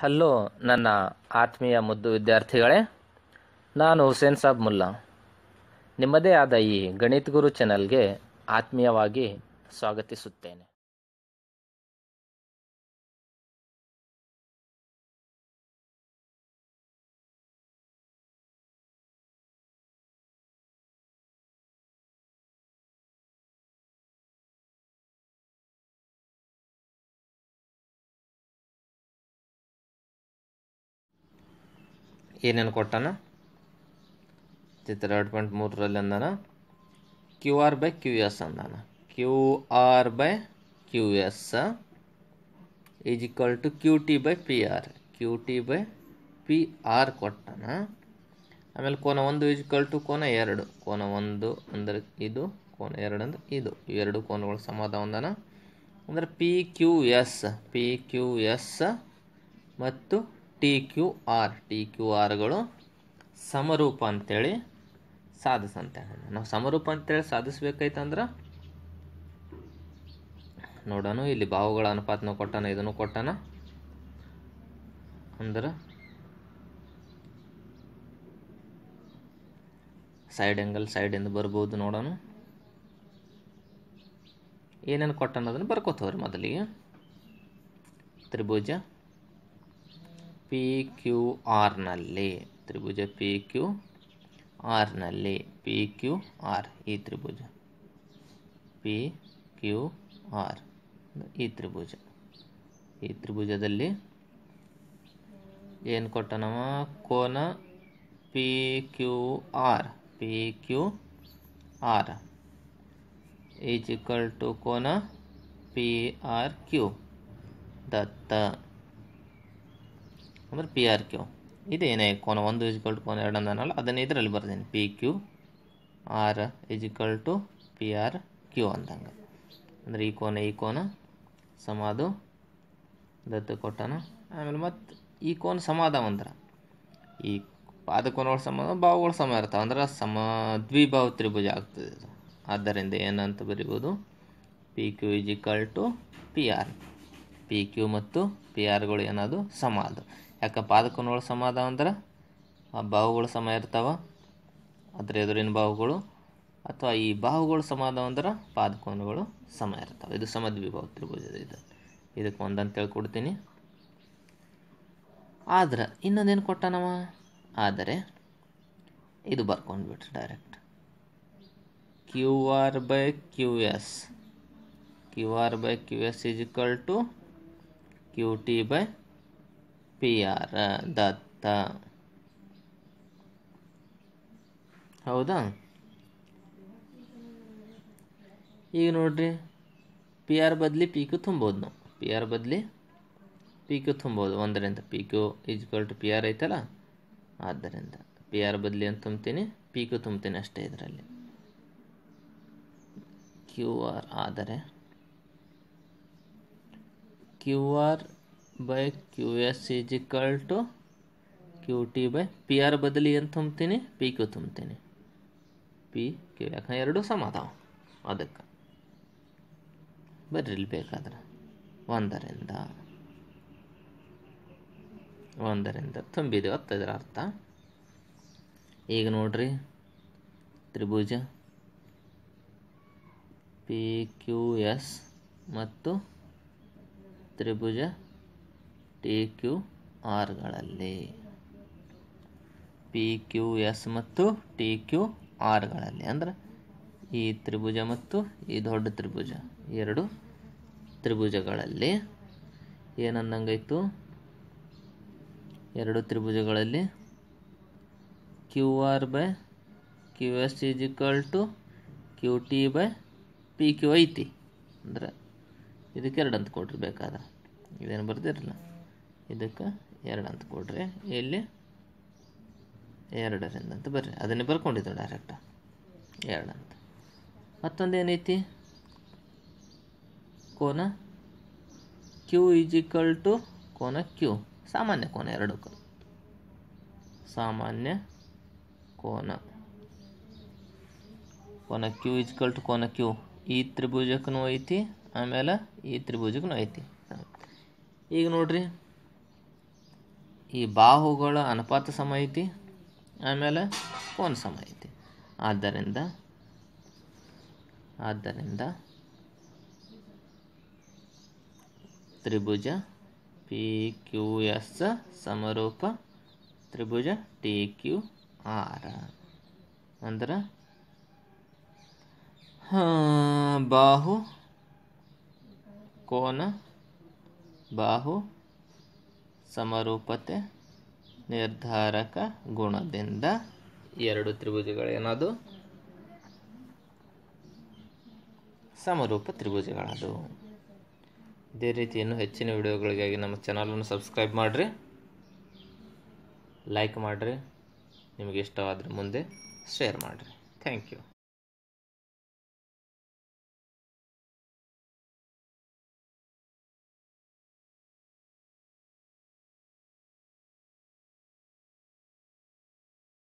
hello ನನ್ನ ಆತ್ಮೀಯ ಮುದ್ದು ವಿದ್ಯಾರ್ಥಿಗಳೇ ನಾನು ಹುಸೇನ್ ಸಾಬ್ ಮುಲ್ಲಾ ನಿಮ್ಮದೇ ಆದ ಈ ಗಣಿತ ಗುರು ಚಾನಲ್ಗೆ ಆತ್ಮೀಯವಾಗಿ ಸ್ವಾಗತಿಸುತ್ತೇನೆ ಏನೇನು ಕೊಟ್ಟಾನ ಚಿತ್ರ ಎರಡು ಪಾಯಿಂಟ್ ಮೂರರಲ್ಲಿ ಅಂದಾನ Q R by Q S ಅಂದಾನ Q R by Q S is equal to Q T by P R Q T by P R ಕೊಟ್ಟಾನ ಆಮೇಲೆ ಕೋನ ಒಂದು ಈಜ್ಕಲ್ ಟು ಕೋನ ಎರಡು ಕೋನ ಒಂದು ಅಂದರೆ ಇದು ಕೋನ ಎರಡು ಅಂದರೆ ಇದು ಎರಡು ಕೋನಗಳು ಸಮಾಧಾನ ಒಂದನ ಅಂದರೆ P Q S P Q S ಮತ್ತು T Q R T Q ಆರ್ಗಳು ಸಮರೂಪ ಅಂತೇಳಿ ಸಾಧಿಸಂತೆ ನಾವು ಸಮರೂಪ ಅಂತೇಳಿ ಸಾಧಿಸ್ಬೇಕಾಯ್ತಂದ್ರೆ ನೋಡೋಣ ಇಲ್ಲಿ ಭಾವುಗಳ ಅನುಪಾತನ ಕೊಟ್ಟಾನ ಇದನ್ನು ಕೊಟ್ಟಾನ ಅಂದ್ರೆ ಸೈಡ್ ಎಂಗಲ್ ಸೈಡಿಂದ ಬರ್ಬೋದು ನೋಡೋಣ ಏನೇನು ಕೊಟ್ಟಾನ ಅದನ್ನು ಬರ್ಕೋತವ್ರಿ ಮೊದಲಿಗೆ ತ್ರಿಭುಜ ಪಿ ಕ್ಯೂ ಆರ್ನಲ್ಲಿ ತ್ರಿಭುಜ ಪಿ ಕ್ಯೂ ಆರ್ನಲ್ಲಿ ಪಿ ಕ್ಯೂ ಆರ್ ಈ ತ್ರಿಭುಜ ಪಿ ಕ್ಯೂ ಆರ್ ಈ ತ್ರಿಭುಜ ಈ ತ್ರಿಭುಜದಲ್ಲಿ ಏನು ಕೊಟ್ಟ ನಮ್ಮ ಕೋನ P Q R P Q R is equal to ಕೋನ ಪಿ ಆರ್ ಕ್ಯೂ ದತ್ತ ಅಂದರೆ ಪಿ ಆರ್ ಕ್ಯೂ ಇದೇನೇ ಕೋನ ಒಂದು ಇಜಿಕಲ್ ಟು ಕೋನ ಎರಡು ಅಂದನಲ್ಲ ಅದನ್ನು ಇದರಲ್ಲಿ ಬರ್ತೀನಿ P Q R equal to P R Q ಅಂದಂಗೆ ಅಂದರೆ ಈ ಕೋನ ಈ ಕೋನ ಸಮಾದು ದತ್ತು ಕೊಟ್ಟನ ಆಮೇಲೆ ಮತ್ತು ಈ ಕೋನ ಸಮಾದ ಅಂದ್ರೆ ಈ ಪಾದಕೋನಗಳ ಸಮ ಭಾವಗಳು ಸಮ ಇರ್ತಾವೆ ಅಂದ್ರೆ ಸಮ ದ್ವಿಭಾವ ತ್ರಿಭುಜ ಆಗ್ತದೆ ಆದ್ದರಿಂದ ಏನಂತ ಬರಿಬೋದು P Q equal to P R P Q ಮತ್ತು ಪಿ ಆರ್ಗಳು ಏನದು ಸಮ ಅದು ಯಾಕೆ ಪಾದಕನಗಳು ಸಮ ಅದಾವ ಅಂದ್ರೆ ಆ ಬಾಹುಗಳು ಸಮ ಇರ್ತಾವೆ ಅದ್ರ ಎದುರಿನ ಬಾಹುಗಳು ಅಥವಾ ಈ ಬಾಹುಗಳು ಸಮ ಅದಾವ ಅಂದ್ರೆ ಪಾದಕೋನಗಳು ಸಮ ಇರ್ತಾವೆ ಇದು ಸಮದ್ವಿಭಾವ ತ್ರಿಭುಜದ ಇದು ಇದಕ್ಕೆ ಒಂದಂತ ಹೇಳ್ಕೊಡ್ತೀನಿ ಆದ್ರೆ ಇನ್ನೊಂದೇನು ಕೊಟ್ಟ ನಮ್ಮ ಆದರೆ ಇದು ಬರ್ಕೊಂಡ್ಬಿಟ್ರಿ direct Q R by Q S Q R by Q S is equal to Q T by P R ದತ್ತ ಹೌದಾ ಈಗ ನೋಡ್ರಿ ಪಿ ಆರ್ ಬದಲಿ ಪಿ ಕ್ಯೂ ತುಂಬೋದು ನಾವು ಪಿ ಆರ್ ಬದಲಿ ಪಿಕು ಕ್ಯೂ ತುಂಬೋದು ಒಂದರಿಂದ P Q to P R ಐತಲ್ಲ ಆದ್ದರಿಂದ ಪಿ ಆರ್ ಬದಲಿ ಅಂತ ತುಂಬ್ತೀನಿ ಪಿ ತುಂಬ್ತೀನಿ ಅಷ್ಟೇ ಇದರಲ್ಲಿ ಕ್ಯೂ ಆರ್ ಆದರೆ Q R by Q S is equal to Q T by P R ಬದಲಿ ಏನು ತುಂಬ್ತೀನಿ ಪಿ ಕ್ಯೂ ತುಂಬ್ತೀನಿ ಪಿ ಕ್ಯೂ ಯಾಕೆ ಎರಡು ಸಮ ಅದಕ್ಕೆ ಬರ್ರಿ ಬೇಕಾದ್ರೆ ಒಂದರಿಂದ ಒಂದರಿಂದ ತುಂಬಿದೆವು ಹತ್ತದರ ಅರ್ಥ ಈಗ ನೋಡ್ರಿ ತ್ರಿಭುಜ ಪಿ ಕ್ಯೂ ಎಸ್ ಮತ್ತು ತ್ರಿಭುಜ ಟಿ ಕ್ಯೂ ಆರ್ಗಳಲ್ಲಿ ಪಿ ಕ್ಯೂ ಎಸ್ ಮತ್ತು ಟಿ ಕ್ಯೂ ಆರ್ಗಳಲ್ಲಿ ಅಂದ್ರೆ ಈ ತ್ರಿಭುಜ ಮತ್ತು ಈ ದೊಡ್ಡ ತ್ರಿಭುಜ ಎರಡು ತ್ರಿಭುಜಗಳಲ್ಲಿ ಏನಂದಂಗಾಯ್ತು ಎರಡು ತ್ರಿಭುಜಗಳಲ್ಲಿ Q R by Q S is equal to Q T by P Q ಐತಿ ಅಂದ್ರೆ ಇದಕ್ಕೆ ಎರಡು ಅಂತ ಕೊಟ್ಟಿರಬೇಕಾದ್ರೆ ಬೇಕಾದ್ರೆ ಇದೇನು ಬರ್ದಿರಲ್ಲ ಇದಕ್ಕೆ ಎರಡು ಅಂತ ಕೊಡ್ರಿ ಇಲ್ಲಿ ಎರಡರಿಂದ ಅಂತ ಬರ್ರಿ ಅದನ್ನೇ ಬರ್ಕೊಂಡಿದ್ದು ಡೈರೆಕ್ಟ ಎರಡು ಅಂತ ಮತ್ತೊಂದು ಏನೈತಿ ಕೋನ ಕ್ಯೂ ಈಜಿಕಲ್ ಟು ಕೋನ ಕ್ಯೂ ಸಾಮಾನ್ಯ ಕೋನ ಎರಡಕ್ಕೂ ಸಾಮಾನ್ಯ ಕೋನ ಕೋನ ಕ್ಯೂ ಈಜಿಕಲ್ ಟು ಕೋನ ಕ್ಯೂ ಈ ತ್ರಿಭುಜಕ್ಕೂ ಐತಿ ಆಮೇಲೆ ಈ ತ್ರಿಭುಜಕ್ಕೂ ಐತಿ ಈಗ ನೋಡ್ರಿ ಈ ಬಾಹುಗಳ ಅನುಪಾತ ಸಮ ಐತಿ ಆಮೇಲೆ ಕೋನ ಸಮ ಐತಿ ಆದ್ದರಿಂದ ಆದ್ದರಿಂದ ತ್ರಿಭುಜ ಪಿ ಕ್ಯೂ ಎಸ್ ಸಮರೂಪ ತ್ರಿಭುಜ ಟಿ ಕ್ಯೂ ಆರ್ ಅಂದ್ರೆ ಬಾಹು ಕೋನ ಬಾಹು ಸಮರೂಪತೆ ನಿರ್ಧಾರಕ ಗುಣದಿಂದ ಎರಡು ತ್ರಿಭುಜಗಳೇನದು ಸಮರೂಪ ತ್ರಿಭುಜಗಳದು ಇದೇ ರೀತಿ ಇನ್ನೂ ಹೆಚ್ಚಿನ ವಿಡಿಯೋಗಳಿಗಾಗಿ ನಮ್ಮ ಚಾನಲನ್ನು ಸಬ್ಸ್ಕ್ರೈಬ್ ಮಾಡಿರಿ ಲೈಕ್ ಮಾಡಿರಿ ನಿಮಗೆ ಇಷ್ಟವಾದರೆ ಮುಂದೆ ಶೇರ್ ಮಾಡಿರಿ ಥ್ಯಾಂಕ್ ಯು